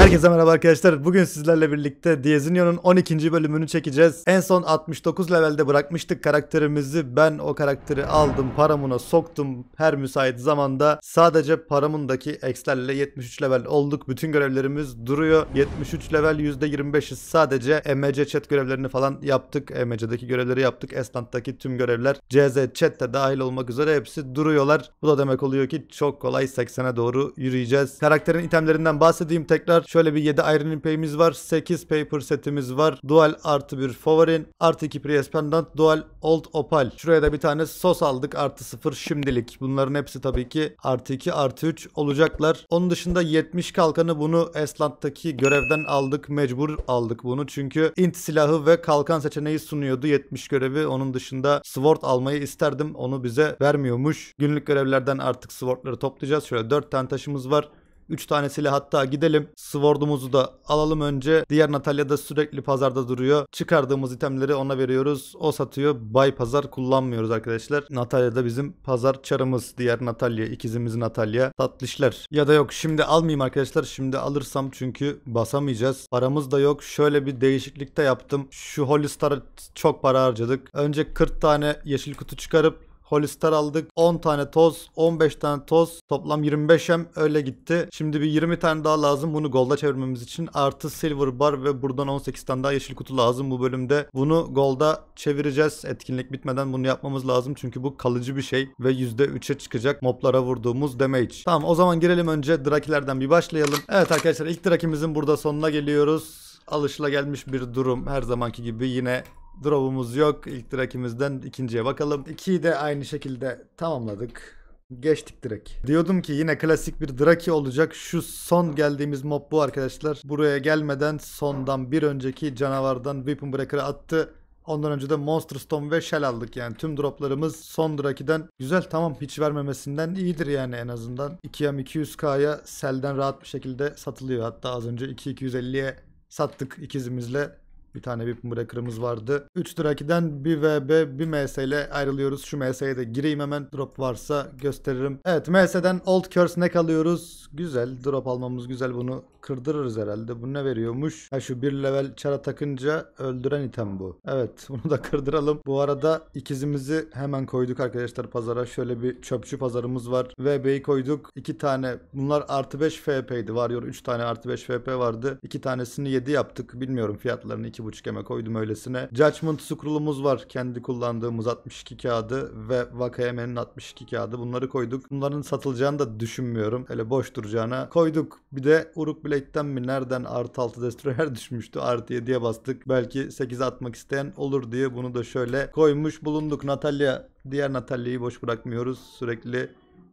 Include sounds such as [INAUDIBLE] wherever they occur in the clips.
Herkese merhaba arkadaşlar. Bugün sizlerle birlikte Diazinio'nun 12. bölümünü çekeceğiz. En son 69 levelde bırakmıştık karakterimizi. Ben o karakteri aldım, paramına soktum. Her müsait zamanda sadece paramındaki X'lerle 73 level olduk. Bütün görevlerimiz duruyor. 73 level %25'i sadece MC chat görevlerini falan yaptık. MC'deki görevleri yaptık. Esnant'taki tüm görevler CZ chat'te dahil olmak üzere hepsi duruyorlar. Bu da demek oluyor ki çok kolay 80'e doğru yürüyeceğiz. Karakterin itemlerinden bahsedeyim tekrar Şöyle bir 7 Iron Impey'imiz var. 8 Paper setimiz var. Dual artı bir Favorin. Artı 2 Prius Dual Old Opal. Şuraya da bir tane sos aldık. Artı 0 şimdilik. Bunların hepsi tabii ki artı 2 artı 3 olacaklar. Onun dışında 70 kalkanı bunu Esland'daki görevden aldık. Mecbur aldık bunu. Çünkü int silahı ve kalkan seçeneği sunuyordu 70 görevi. Onun dışında sword almayı isterdim. Onu bize vermiyormuş. Günlük görevlerden artık swordları toplayacağız. Şöyle 4 tane taşımız var. 3 tanesiyle hatta gidelim. Sword'umuzu da alalım önce. Diğer Natalya da sürekli pazarda duruyor. Çıkardığımız itemleri ona veriyoruz. O satıyor. Bay pazar kullanmıyoruz arkadaşlar. Natalya da bizim pazar çarımız. Diğer Natalya, ikizimiz Natalya. Tatlışlar. Ya da yok şimdi almayayım arkadaşlar. Şimdi alırsam çünkü basamayacağız. Paramız da yok. Şöyle bir değişiklik de yaptım. Şu Holy Star'a çok para harcadık. Önce 40 tane yeşil kutu çıkarıp Holister aldık. 10 tane toz, 15 tane toz. Toplam 25M öyle gitti. Şimdi bir 20 tane daha lazım bunu golda çevirmemiz için. Artı silver bar ve buradan 18 tane daha yeşil kutu lazım bu bölümde. Bunu golda çevireceğiz. Etkinlik bitmeden bunu yapmamız lazım. Çünkü bu kalıcı bir şey ve %3'e çıkacak moblara vurduğumuz damage. Tamam o zaman girelim önce drakilerden bir başlayalım. Evet arkadaşlar ilk drakimizin burada sonuna geliyoruz alışıla gelmiş bir durum. Her zamanki gibi yine Drop'umuz yok. İlk drakimizden ikinciye bakalım. İkiyi de aynı şekilde tamamladık. Geçtik direkt. Diyordum ki yine klasik bir Draki olacak. Şu son geldiğimiz mob bu arkadaşlar. Buraya gelmeden sondan bir önceki canavardan Weapon Breaker'ı attı. Ondan önce de Monster Stone ve Shell aldık yani. Tüm droplarımız son Draki'den güzel tamam hiç vermemesinden iyidir yani en azından. 2M 200K'ya Shell'den rahat bir şekilde satılıyor. Hatta az önce 2250'ye sattık ikizimizle. Bir tane bir breaker'ımız vardı. 3 Draki'den bir VB bir MS ile ayrılıyoruz. Şu MS'ye de gireyim hemen. Drop varsa gösteririm. Evet MS'den Old Curse ne kalıyoruz? Güzel. Drop almamız güzel. Bunu kırdırırız herhalde. Bu ne veriyormuş? Ha şu bir level çara takınca öldüren item bu. Evet [LAUGHS] bunu da kırdıralım. Bu arada ikizimizi hemen koyduk arkadaşlar pazara. Şöyle bir çöpçü pazarımız var. VB'yi koyduk. 2 tane. Bunlar artı 5 FP'ydi. Varıyor 3 tane artı 5 FP vardı. 2 tanesini 7 yaptık. Bilmiyorum fiyatlarını. 2 2.5M'e koydum öylesine. Judgment Scroll'umuz var. Kendi kullandığımız 62 kağıdı ve Vakayemen'in 62 kağıdı. Bunları koyduk. Bunların satılacağını da düşünmüyorum. hele boş duracağına koyduk. Bir de Uruk Blade'den mi nereden artı 6 destroyer [LAUGHS] düşmüştü. Artı 7'ye bastık. Belki 8'e atmak isteyen olur diye bunu da şöyle koymuş bulunduk. Natalya diğer Natalya'yı boş bırakmıyoruz. Sürekli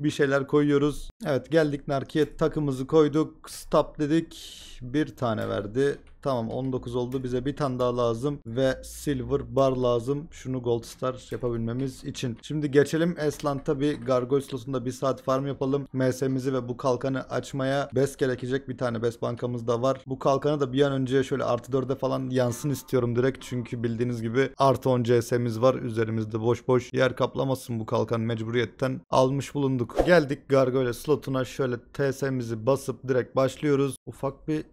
bir şeyler koyuyoruz. Evet geldik Narkiye takımızı koyduk. Stop dedik. Bir tane verdi. Tamam 19 oldu. Bize bir tane daha lazım ve silver bar lazım. Şunu gold star yapabilmemiz için. Şimdi geçelim Eslant'a bir gargoyle slotunda bir saat farm yapalım. MS'mizi ve bu kalkanı açmaya best gerekecek. Bir tane best bankamız da var. Bu kalkanı da bir an önce şöyle artı 4'e falan yansın istiyorum direkt. Çünkü bildiğiniz gibi artı 10 CS'miz var. Üzerimizde boş boş yer kaplamasın bu kalkan mecburiyetten. Almış bulunduk. Geldik gargoyle slotuna şöyle TS'mizi basıp direkt başlıyoruz. Ufak bir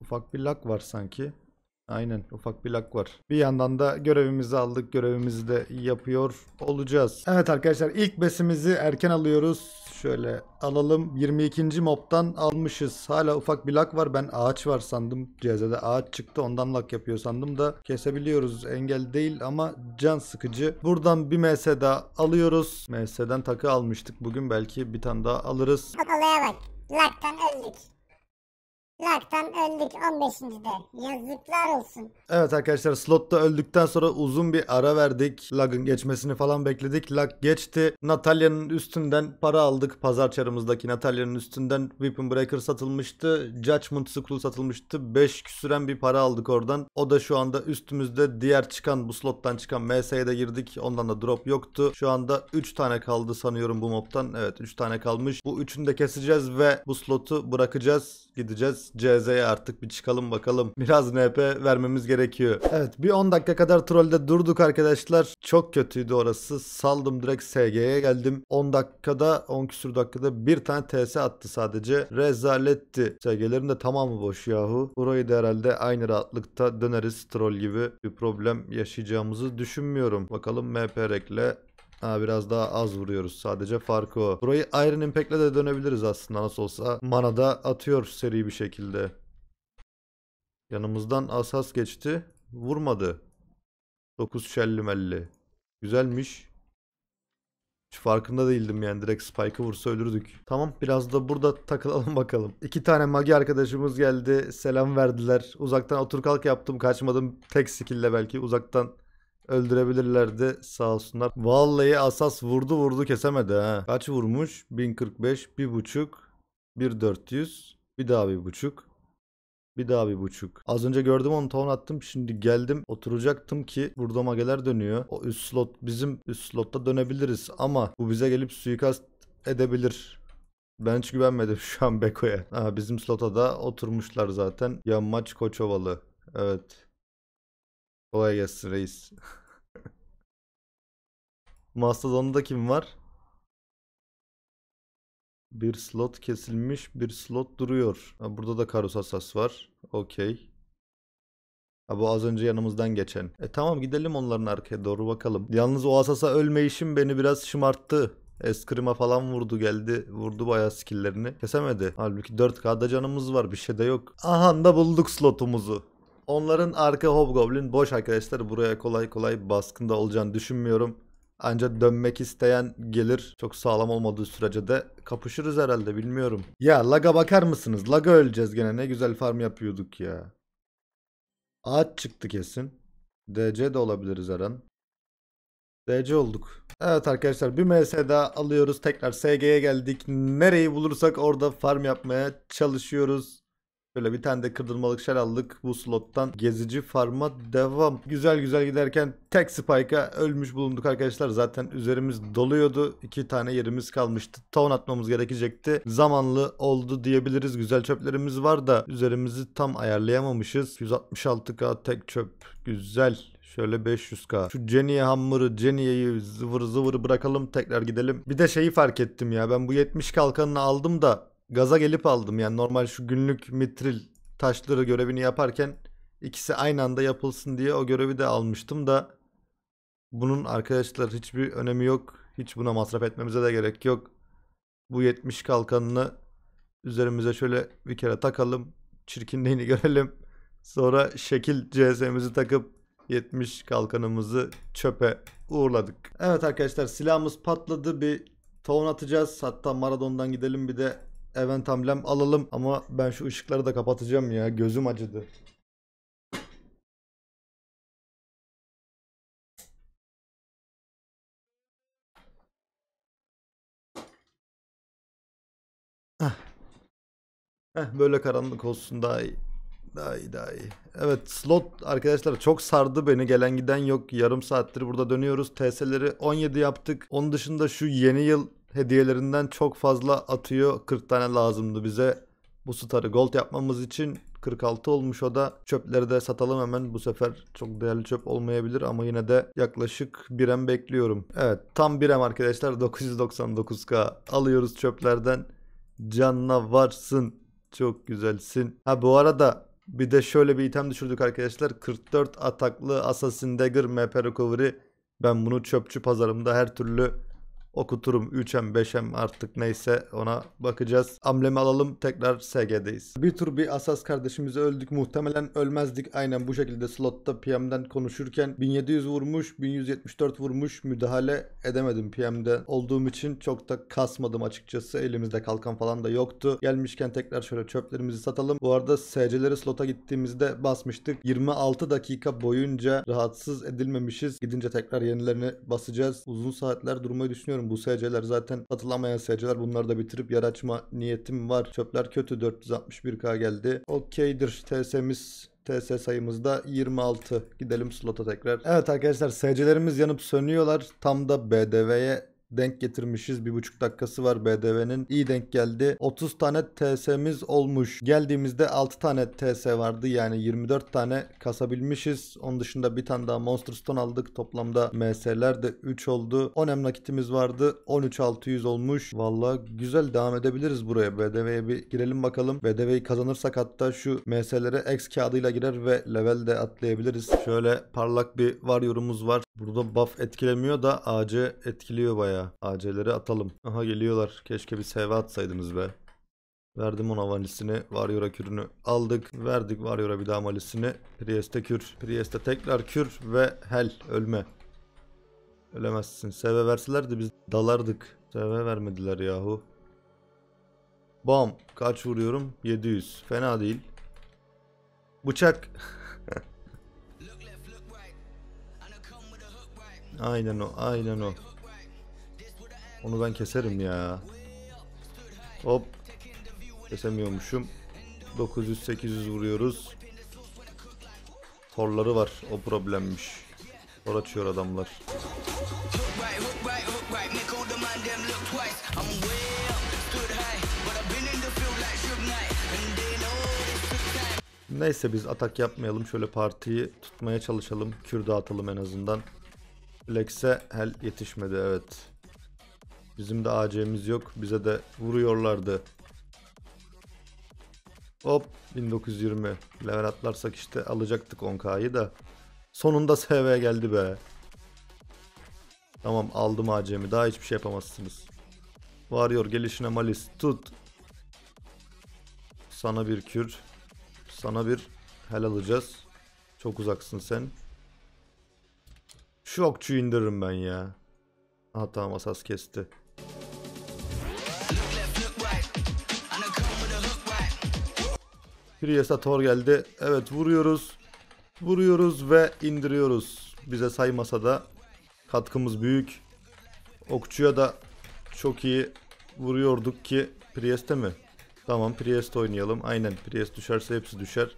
Ufak bir lag var sanki. Aynen ufak bir lag var. Bir yandan da görevimizi aldık. Görevimizi de yapıyor olacağız. Evet arkadaşlar ilk besimizi erken alıyoruz. Şöyle alalım. 22. mobtan almışız. Hala ufak bir lag var. Ben ağaç var sandım. CZ'de ağaç çıktı. Ondan lag yapıyor sandım da. Kesebiliyoruz. Engel değil ama can sıkıcı. Buradan bir MS daha alıyoruz. MS'den takı almıştık. Bugün belki bir tane daha alırız. Olaya bak. Lag'dan öldük. Laktan öldük de Yazıklar olsun. Evet arkadaşlar slotta öldükten sonra uzun bir ara verdik. Lag'ın geçmesini falan bekledik. Lag geçti. Natalya'nın üstünden para aldık. Pazar çarımızdaki Natalya'nın üstünden Weapon Breaker satılmıştı. Judgment School satılmıştı. 5 küsüren bir para aldık oradan. O da şu anda üstümüzde diğer çıkan bu slottan çıkan MS'ye de girdik. Ondan da drop yoktu. Şu anda 3 tane kaldı sanıyorum bu mobtan. Evet 3 tane kalmış. Bu 3'ünü de keseceğiz ve bu slotu bırakacağız. Gideceğiz CZ'ye artık bir çıkalım bakalım. Biraz NP vermemiz gerekiyor. Evet bir 10 dakika kadar trolde durduk arkadaşlar. Çok kötüydü orası. Saldım direkt SG'ye geldim. 10 dakikada 10 küsur dakikada bir tane TS attı sadece. Rezaletti. SG'lerin de tamamı boş yahu. Burayı da herhalde aynı rahatlıkta döneriz troll gibi. Bir problem yaşayacağımızı düşünmüyorum. Bakalım MP rekle Ha biraz daha az vuruyoruz sadece farkı o. Burayı Iron Impact'le de dönebiliriz aslında nasıl olsa. Mana da atıyor seri bir şekilde. Yanımızdan asas geçti. Vurmadı. 9 şelli melli. Güzelmiş. Hiç farkında değildim yani direkt Spike'ı vursa ölürdük. Tamam biraz da burada takılalım [LAUGHS] bakalım. İki tane magi arkadaşımız geldi. Selam verdiler. Uzaktan otur kalk yaptım kaçmadım. Tek skill'le belki uzaktan Öldürebilirlerdi sağ olsunlar. Vallahi asas vurdu vurdu kesemedi ha. Kaç vurmuş? 1045, 1.5, 1400, bir daha 1.5. Bir daha bir buçuk. Az önce gördüm onu ton attım. Şimdi geldim oturacaktım ki burada mageler dönüyor. O üst slot bizim üst slotta dönebiliriz ama bu bize gelip suikast edebilir. Ben hiç güvenmedim [LAUGHS] şu an Beko'ya. Ha, bizim slota da oturmuşlar zaten. Ya maç Koçovalı. Evet. Kolay gelsin reis. [LAUGHS] Mastodon'da kim var? Bir slot kesilmiş, bir slot duruyor. Ha, burada da Karus var. Okey. Ha, bu az önce yanımızdan geçen. E tamam gidelim onların arkaya doğru bakalım. Yalnız o Asas'a ölme işim beni biraz şımarttı. Eskrima falan vurdu geldi. Vurdu bayağı skillerini. Kesemedi. Halbuki 4K'da canımız var. Bir şey de yok. Aha da bulduk slotumuzu. Onların arka Hobgoblin boş arkadaşlar. Buraya kolay kolay baskında olacağını düşünmüyorum. Ancak dönmek isteyen gelir. Çok sağlam olmadığı sürece de kapışırız herhalde bilmiyorum. Ya laga bakar mısınız? Laga öleceğiz gene. Ne güzel farm yapıyorduk ya. Ağaç çıktı kesin. DC de olabiliriz her an. DC olduk. Evet arkadaşlar bir MS daha alıyoruz. Tekrar SG'ye geldik. Nereyi bulursak orada farm yapmaya çalışıyoruz. Şöyle bir tane de kırdırmalık şel aldık. Bu slottan gezici farma devam. Güzel güzel giderken tek spike'a ölmüş bulunduk arkadaşlar. Zaten üzerimiz doluyordu. iki tane yerimiz kalmıştı. Town atmamız gerekecekti. Zamanlı oldu diyebiliriz. Güzel çöplerimiz var da üzerimizi tam ayarlayamamışız. 166k tek çöp. Güzel. Şöyle 500k. Şu Jenny hammer'ı, Jenny'yi zıvır zıvır bırakalım tekrar gidelim. Bir de şeyi fark ettim ya. Ben bu 70 kalkanını aldım da gaza gelip aldım. Yani normal şu günlük mitril taşları görevini yaparken ikisi aynı anda yapılsın diye o görevi de almıştım da bunun arkadaşlar hiçbir önemi yok. Hiç buna masraf etmemize de gerek yok. Bu 70 kalkanını üzerimize şöyle bir kere takalım. Çirkinliğini [LAUGHS] görelim. Sonra şekil CS'mizi takıp 70 kalkanımızı çöpe uğurladık. Evet arkadaşlar silahımız patladı. Bir taun atacağız. Hatta Maradon'dan gidelim bir de event amblem alalım ama ben şu ışıkları da kapatacağım ya gözüm acıdı. Heh. Heh, böyle karanlık olsun daha iyi. Daha iyi daha iyi. Evet slot arkadaşlar çok sardı beni. Gelen giden yok. Yarım saattir burada dönüyoruz. TS'leri 17 yaptık. Onun dışında şu yeni yıl hediyelerinden çok fazla atıyor. 40 tane lazımdı bize. Bu starı gold yapmamız için 46 olmuş o da çöpleri de satalım hemen bu sefer çok değerli çöp olmayabilir ama yine de yaklaşık 1M bekliyorum. Evet tam 1M arkadaşlar 999k [LAUGHS] alıyoruz çöplerden canına varsın çok güzelsin. Ha bu arada bir de şöyle bir item düşürdük arkadaşlar 44 ataklı Assassin Dagger MP Recovery ben bunu çöpçü pazarımda her türlü okuturum 3M 5M artık neyse ona bakacağız. Amblemi alalım tekrar SG'deyiz. Bir tur bir Asas kardeşimizi öldük muhtemelen ölmezdik aynen bu şekilde slotta PM'den konuşurken 1700 vurmuş 1174 vurmuş müdahale edemedim PM'de olduğum için çok da kasmadım açıkçası elimizde kalkan falan da yoktu. Gelmişken tekrar şöyle çöplerimizi satalım. Bu arada SC'leri slota gittiğimizde basmıştık. 26 dakika boyunca rahatsız edilmemişiz. Gidince tekrar yenilerini basacağız. Uzun saatler durmayı düşünüyorum bu SC'ler zaten atılamayan SC'ler bunları da bitirip yer açma niyetim var. Çöpler kötü 461k geldi. Okeydir TS'miz TS sayımızda 26. Gidelim slota tekrar. Evet arkadaşlar SC'lerimiz yanıp sönüyorlar. Tam da BDV'ye denk getirmişiz. Bir buçuk dakikası var BDV'nin. İyi denk geldi. 30 tane TS'miz olmuş. Geldiğimizde 6 tane TS vardı. Yani 24 tane kasabilmişiz. Onun dışında bir tane daha Monster Stone aldık. Toplamda MS'ler de 3 oldu. 10 m nakitimiz vardı. 13600 olmuş. Valla güzel devam edebiliriz buraya. BDV'ye bir girelim bakalım. BDV'yi kazanırsak hatta şu MS'lere X kağıdıyla girer ve level de atlayabiliriz. Şöyle parlak bir var varyorumuz var. Burada buff etkilemiyor da AC etkiliyor bayağı. AC'leri atalım. Aha geliyorlar. Keşke bir save atsaydınız be. Verdim ona valisini. Varyora kürünü aldık. Verdik Varyora bir daha valisini. Priest'e kür. Priest'e tekrar kür ve hel ölme. Ölemezsin. Seve verselerdi biz dalardık. Seve vermediler yahu. Bam. Kaç vuruyorum? 700. Fena değil. Bıçak. [LAUGHS] Aynen o, aynen o. Onu ben keserim ya. Hop. Kesemiyormuşum. 900-800 vuruyoruz. Torları var. O problemmiş. Tor açıyor adamlar. Neyse biz atak yapmayalım. Şöyle partiyi tutmaya çalışalım. Kür atalım en azından. Lex'e hel yetişmedi evet. Bizim de AC'miz yok. Bize de vuruyorlardı. Hop 1920. Level atlarsak işte alacaktık 10k'yı da. Sonunda SV geldi be. Tamam aldım AC'mi. Daha hiçbir şey yapamazsınız. Varıyor gelişine malis. Tut. Sana bir kür. Sana bir hel alacağız. Çok uzaksın sen. Şu okçuyu indiririm ben ya. Aha tamam asas kesti. Priest'a Thor geldi. Evet vuruyoruz. Vuruyoruz ve indiriyoruz. Bize saymasa da katkımız büyük. Okçuya da çok iyi vuruyorduk ki Priest'e mi? Tamam Priest oynayalım. Aynen Priest düşerse hepsi düşer.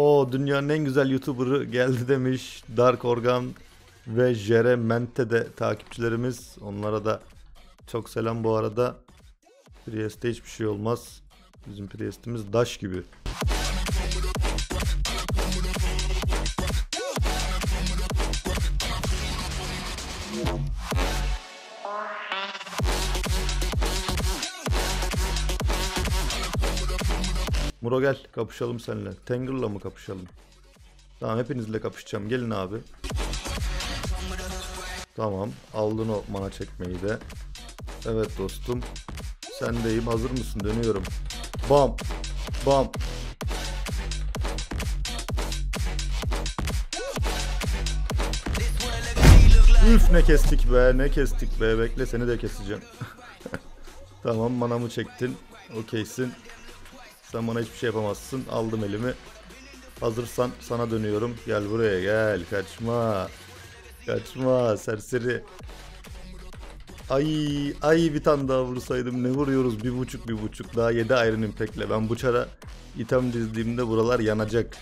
O dünyanın en güzel YouTuber'ı geldi demiş. Dark Organ ve Jere Mente de takipçilerimiz. Onlara da çok selam bu arada. Priest'te hiçbir şey olmaz. Bizim Priest'imiz daş gibi. Muro gel kapışalım seninle. Tangle'la mı kapışalım? Tamam hepinizle kapışacağım. Gelin abi. Tamam. Aldın o mana çekmeyi de. Evet dostum. Sendeyim. Hazır mısın? Dönüyorum. Bam. Bam. Üf ne kestik be ne kestik be bekle seni de keseceğim. [LAUGHS] tamam manamı çektin okeysin sen bana hiçbir şey yapamazsın. Aldım elimi. Hazırsan sana dönüyorum. Gel buraya gel. Kaçma. Kaçma serseri. Ay ay bir tane daha vursaydım ne vuruyoruz bir buçuk bir buçuk daha yedi Iron pekle. ben bu item dizdiğimde buralar yanacak.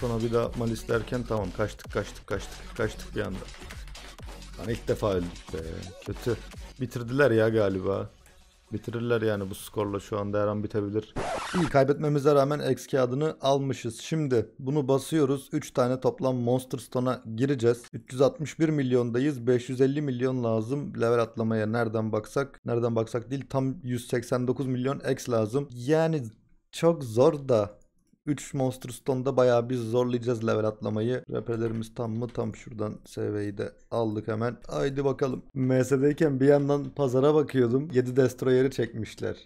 sana bir daha malis derken tamam kaçtık kaçtık kaçtık kaçtık bir anda. Lan hani ilk defa öldük be. Kötü. Bitirdiler ya galiba. Bitirirler yani bu skorla şu anda her an bitebilir. İyi kaybetmemize rağmen X kağıdını almışız. Şimdi bunu basıyoruz. 3 tane toplam Monster Stone'a gireceğiz. 361 milyondayız. 550 milyon lazım. Level atlamaya nereden baksak. Nereden baksak değil tam 189 milyon X lazım. Yani çok zor da 3 Monster Stone'da bayağı bir zorlayacağız level atlamayı. Repelerimiz tam mı? Tam şuradan SV'yi de aldık hemen. Haydi bakalım. MS'deyken bir yandan pazara bakıyordum. 7 Destroyer'i çekmişler.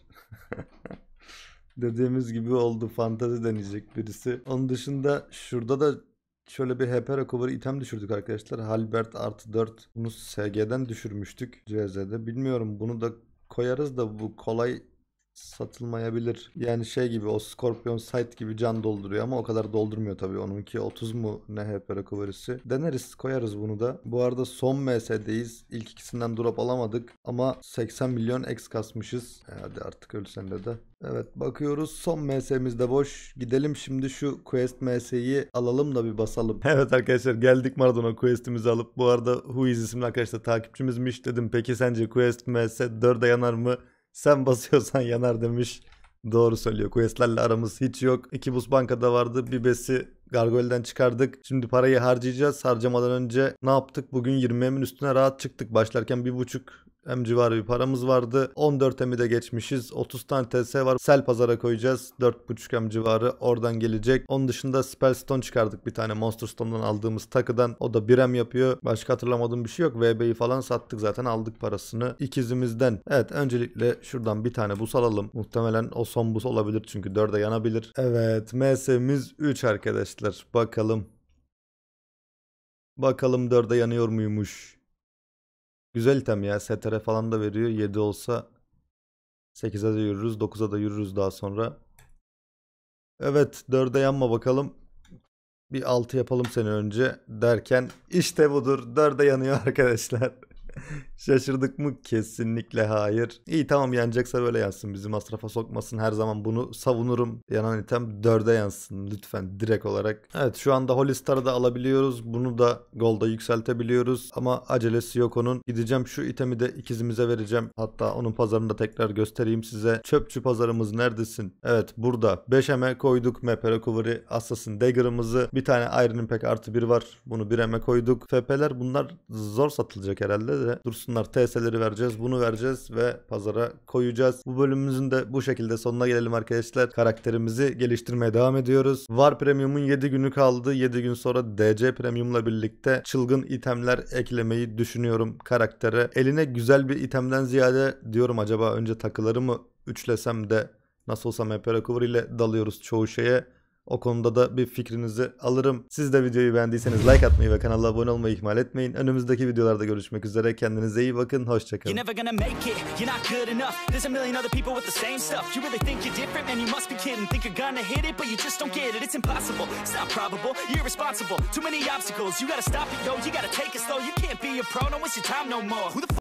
[LAUGHS] Dediğimiz gibi oldu. Fantezi deneyecek birisi. Onun dışında şurada da Şöyle bir HP Recover item düşürdük arkadaşlar. Halbert artı 4. Bunu SG'den düşürmüştük CZ'de. Bilmiyorum bunu da koyarız da bu kolay satılmayabilir. Yani şey gibi o Scorpion site gibi can dolduruyor ama o kadar doldurmuyor tabii. Onunki 30 mu ne HP recovery'si. Deneriz koyarız bunu da. Bu arada son MS'deyiz. İlk ikisinden drop alamadık ama 80 milyon X kasmışız. E, hadi artık ölsen de de. Evet bakıyoruz son MS'miz de boş. Gidelim şimdi şu Quest MS'yi alalım da bir basalım. [LAUGHS] Evet arkadaşlar geldik Maradona Quest'imizi alıp bu arada Huiz isimli arkadaşlar takipçimizmiş dedim. Peki sence Quest MS 4'e yanar mı? Sen basıyorsan yanar demiş. Doğru söylüyor. Questlerle aramız hiç yok. İki buz bankada vardı. Bir besi Gargoyle'den çıkardık. Şimdi parayı harcayacağız. Harcamadan önce ne yaptık? Bugün 20 emin üstüne rahat çıktık. Başlarken bir buçuk M civarı bir paramız vardı. 14 M'i de geçmişiz. 30 tane TS var. Sel pazara koyacağız. 4.5 M civarı oradan gelecek. Onun dışında Spell Stone çıkardık bir tane Monster Stone'dan aldığımız takıdan. O da 1 M yapıyor. Başka hatırlamadığım bir şey yok. VB'yi falan sattık zaten aldık parasını. İkizimizden. Evet öncelikle şuradan bir tane bus alalım. Muhtemelen o son bus olabilir çünkü 4'e yanabilir. Evet MS'miz 3 arkadaşlar. Bakalım. Bakalım 4'e yanıyor muymuş? Güzel item ya. STR falan da veriyor. 7 olsa 8'e de yürürüz. 9'a da yürürüz daha sonra. Evet 4'e yanma bakalım. Bir 6 yapalım seni önce derken işte budur. 4'e yanıyor [LAUGHS] arkadaşlar. Şaşırdık mı? Kesinlikle hayır. İyi tamam yenecekse böyle yansın. Bizi masrafa sokmasın. Her zaman bunu savunurum. Yanan item dörde yansın lütfen direkt olarak. Evet şu anda Holistar'ı da alabiliyoruz. Bunu da golda yükseltebiliyoruz. Ama acelesi yok onun. Gideceğim şu itemi de ikizimize vereceğim. Hatta onun pazarını da tekrar göstereyim size. Çöpçü pazarımız neredesin? Evet burada. 5M'e koyduk. MP Recovery Assassin Dagger'ımızı. Bir tane Iron Impact artı bir var. Bunu 1M'e koyduk. FP'ler bunlar zor satılacak herhalde size dursunlar TS'leri vereceğiz bunu vereceğiz ve pazara koyacağız. Bu bölümümüzün de bu şekilde sonuna gelelim arkadaşlar. Karakterimizi geliştirmeye devam ediyoruz. Var Premium'un 7 günü kaldı. 7 gün sonra DC Premium'la birlikte çılgın itemler eklemeyi düşünüyorum karaktere. Eline güzel bir itemden ziyade diyorum acaba önce takıları mı üçlesem de Nasıl olsa MP Recovery ile dalıyoruz çoğu şeye. O konuda da bir fikrinizi alırım. Siz de videoyu beğendiyseniz like atmayı ve kanala abone olmayı ihmal etmeyin. Önümüzdeki videolarda görüşmek üzere. Kendinize iyi bakın. Hoşçakalın.